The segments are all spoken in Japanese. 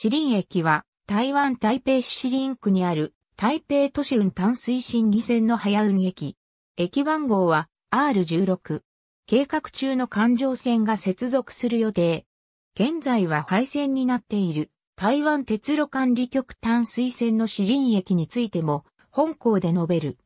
市林駅は台湾台北市市林区にある台北都市運淡水新義線の早運駅。駅番号は R16。計画中の環状線が接続する予定。現在は廃線になっている台湾鉄路管理局淡水線の市林駅についても本校で述べる。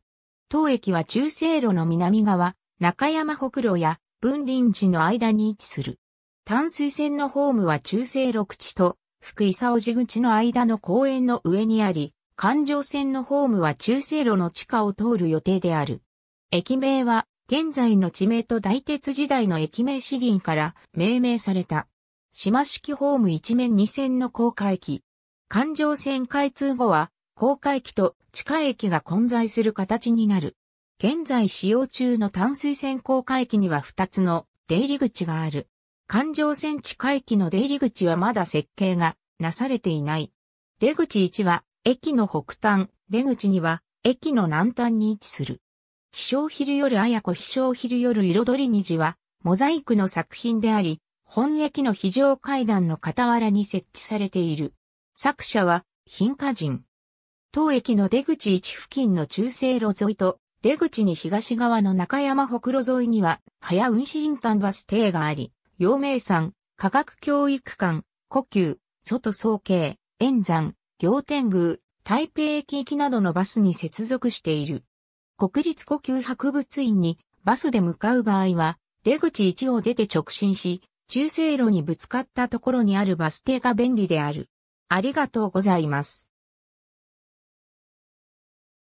当駅は中西路の南側、中山北路や文林地の間に位置する。淡水線のホームは中西路口と福井佐尾地口の間の公園の上にあり、環状線のホームは中西路の地下を通る予定である。駅名は、現在の地名と大鉄時代の駅名資銀から命名された。島式ホーム一面二線の高架駅。環状線開通後は、高架駅と地下駅が混在する形になる。現在使用中の淡水線高架駅には2つの出入り口がある。環状線地下駅の出入り口はまだ設計がなされていない。出口1は駅の北端、出口2は駅の南端に位置する。飛翔昼夜綾子飛翔昼夜彩り虹はモザイクの作品であり、本駅の非常階段の傍らに設置されている。作者は、貧家人。当駅の出口1付近の中西路沿いと、出口に東側の中山北路沿いには、早雲市林端バス停があり、陽明山、科学教育館、故宮、外総計、円山、行天宮、台北駅行きなどのバスに接続している。国立故宮博物院にバスで向かう場合は、出口1を出て直進し、中世路にぶつかったところにあるバス停が便利である。ありがとうございます。